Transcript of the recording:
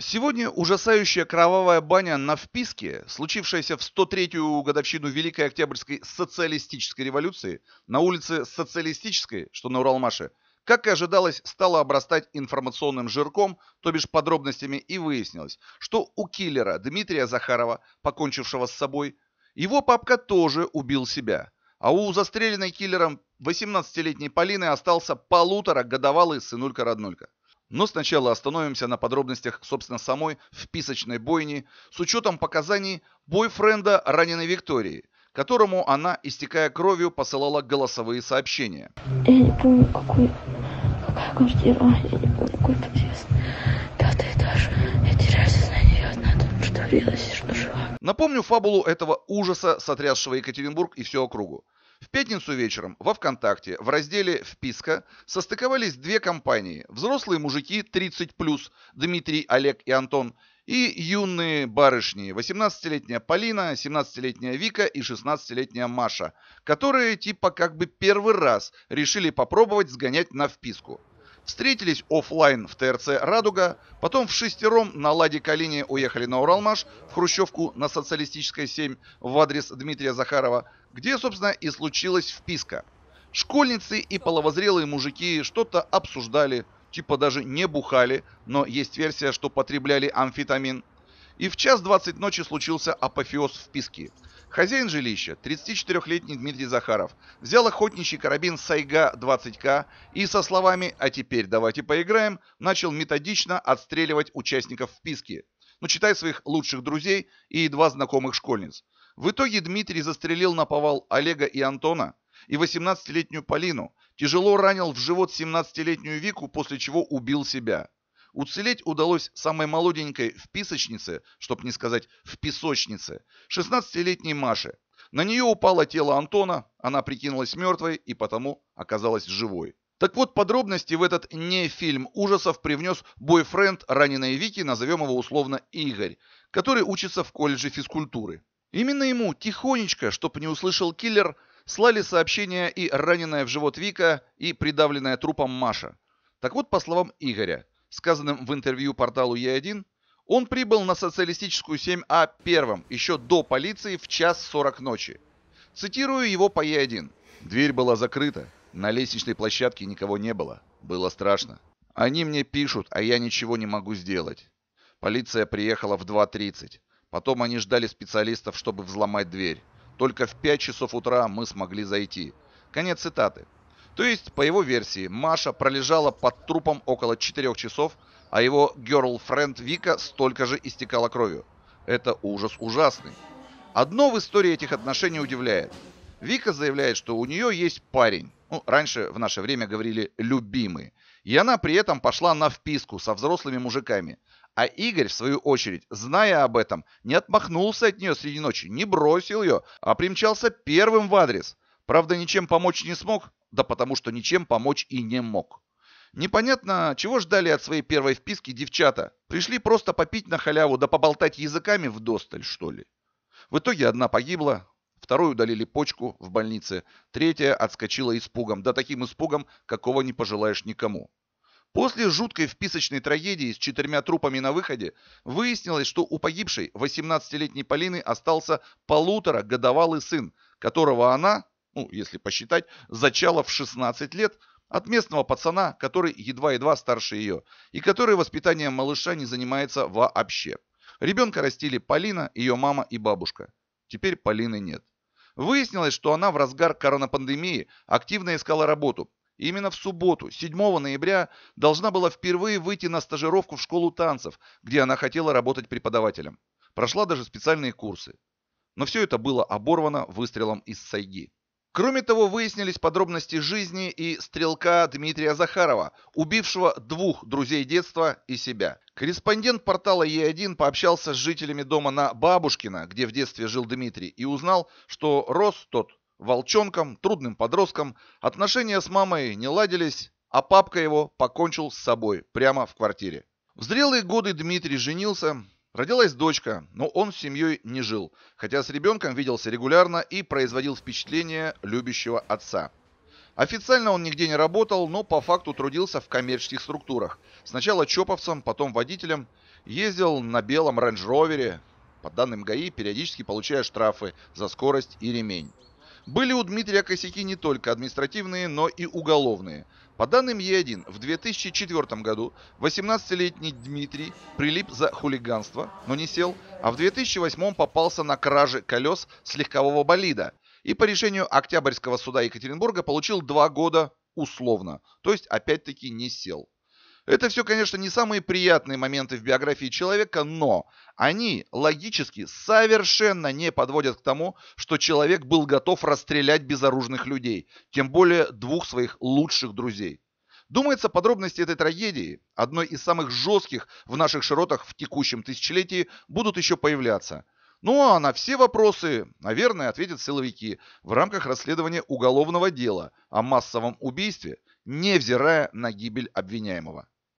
Сегодня ужасающая кровавая баня на вписке, случившаяся в 103-ю годовщину Великой Октябрьской социалистической революции на улице Социалистической, что на Уралмаше, как и ожидалось, стала обрастать информационным жирком, то бишь подробностями, и выяснилось, что у киллера Дмитрия Захарова, покончившего с собой, его папка тоже убил себя. А у застреленной киллером 18-летней Полины остался полуторагодовалый сынулька-роднулька. Но сначала остановимся на подробностях, собственно, самой вписочной бойни с учетом показаний бойфренда раненой Виктории, которому она, истекая кровью, посылала голосовые сообщения. Я не помню, какой, какая квартира, я не помню, какой подъезд, пятый этаж. Я теряю сознание, я одна тут что врелась, что жива. Напомню фабулу этого ужаса, сотрясшего Екатеринбург и всю округу. В пятницу вечером во ВКонтакте в разделе «Вписка» состыковались две компании. Взрослые мужики 30+, Дмитрий, Олег и Антон, и юные барышни, 18-летняя Полина, 17-летняя Вика и 16-летняя Маша, которые типа как бы первый раз решили попробовать сгонять на вписку. Встретились офлайн в ТРЦ «Радуга», потом в шестером на «Ладе Калине» уехали на Уралмаш, в Хрущевку на «Социалистической 7» в адрес Дмитрия Захарова, где, собственно, и случилась вписка. Школьницы и половозрелые мужики что-то обсуждали, типа даже не бухали, но есть версия, что потребляли амфетамин. И в час 20 ночи случился апофеоз вписки – Хозяин жилища, 34-летний Дмитрий Захаров, взял охотничий карабин «Сайга-20К» и со словами «А теперь давайте поиграем» начал методично отстреливать участников вписки, ну читай своих лучших друзей и едва знакомых школьниц. В итоге Дмитрий застрелил на повал Олега и Антона и 18-летнюю Полину, тяжело ранил в живот 17-летнюю Вику, после чего убил себя. Уцелеть удалось самой молоденькой в писочнице, чтоб не сказать в песочнице, 16-летней Маше. На нее упало тело Антона, она прикинулась мертвой и потому оказалась живой. Так вот, подробности в этот не фильм ужасов привнес бойфренд раненой Вики, назовем его условно Игорь, который учится в колледже физкультуры. Именно ему, тихонечко, чтоб не услышал киллер, слали сообщения и раненая в живот Вика, и придавленная трупом Маша. Так вот, по словам Игоря, сказанным в интервью порталу Е1, он прибыл на социалистическую 7А первым, еще до полиции в час 40 ночи. Цитирую его по Е1. «Дверь была закрыта. На лестничной площадке никого не было. Было страшно. Они мне пишут, а я ничего не могу сделать. Полиция приехала в 2.30. Потом они ждали специалистов, чтобы взломать дверь. Только в 5 часов утра мы смогли зайти». Конец цитаты. То есть, по его версии, Маша пролежала под трупом около 4 часов, а его girlfriend Вика столько же истекала кровью. Это ужас ужасный. Одно в истории этих отношений удивляет. Вика заявляет, что у нее есть парень. Ну, раньше в наше время говорили «любимый». И она при этом пошла на вписку со взрослыми мужиками. А Игорь, в свою очередь, зная об этом, не отмахнулся от нее среди ночи, не бросил ее, а примчался первым в адрес. Правда, ничем помочь не смог, да потому что ничем помочь и не мог. Непонятно, чего ждали от своей первой вписки девчата. Пришли просто попить на халяву, да поболтать языками в досталь, что ли. В итоге одна погибла, вторую удалили почку в больнице, третья отскочила испугом, да таким испугом, какого не пожелаешь никому. После жуткой вписочной трагедии с четырьмя трупами на выходе выяснилось, что у погибшей 18-летней Полины остался полутора годовалый сын, которого она, ну, если посчитать, зачала в 16 лет от местного пацана, который едва-едва старше ее, и который воспитанием малыша не занимается вообще. Ребенка растили Полина, ее мама и бабушка. Теперь Полины нет. Выяснилось, что она в разгар коронапандемии активно искала работу. И именно в субботу, 7 ноября, должна была впервые выйти на стажировку в школу танцев, где она хотела работать преподавателем. Прошла даже специальные курсы. Но все это было оборвано выстрелом из сайги. Кроме того, выяснились подробности жизни и стрелка Дмитрия Захарова, убившего двух друзей детства и себя. Корреспондент портала Е1 пообщался с жителями дома на Бабушкина, где в детстве жил Дмитрий, и узнал, что рос тот волчонком, трудным подростком, отношения с мамой не ладились, а папка его покончил с собой прямо в квартире. В зрелые годы Дмитрий женился, Родилась дочка, но он с семьей не жил, хотя с ребенком виделся регулярно и производил впечатление любящего отца. Официально он нигде не работал, но по факту трудился в коммерческих структурах. Сначала чоповцем, потом водителем, ездил на белом рейндж-ровере, по данным ГАИ, периодически получая штрафы за скорость и ремень. Были у Дмитрия косяки не только административные, но и уголовные. По данным Е1, в 2004 году 18-летний Дмитрий прилип за хулиганство, но не сел, а в 2008 попался на краже колес с легкового болида и по решению Октябрьского суда Екатеринбурга получил два года условно, то есть опять-таки не сел. Это все, конечно, не самые приятные моменты в биографии человека, но они логически совершенно не подводят к тому, что человек был готов расстрелять безоружных людей, тем более двух своих лучших друзей. Думается, подробности этой трагедии, одной из самых жестких в наших широтах в текущем тысячелетии, будут еще появляться. Ну а на все вопросы, наверное, ответят силовики в рамках расследования уголовного дела о массовом убийстве, невзирая на гибель обвиняемого.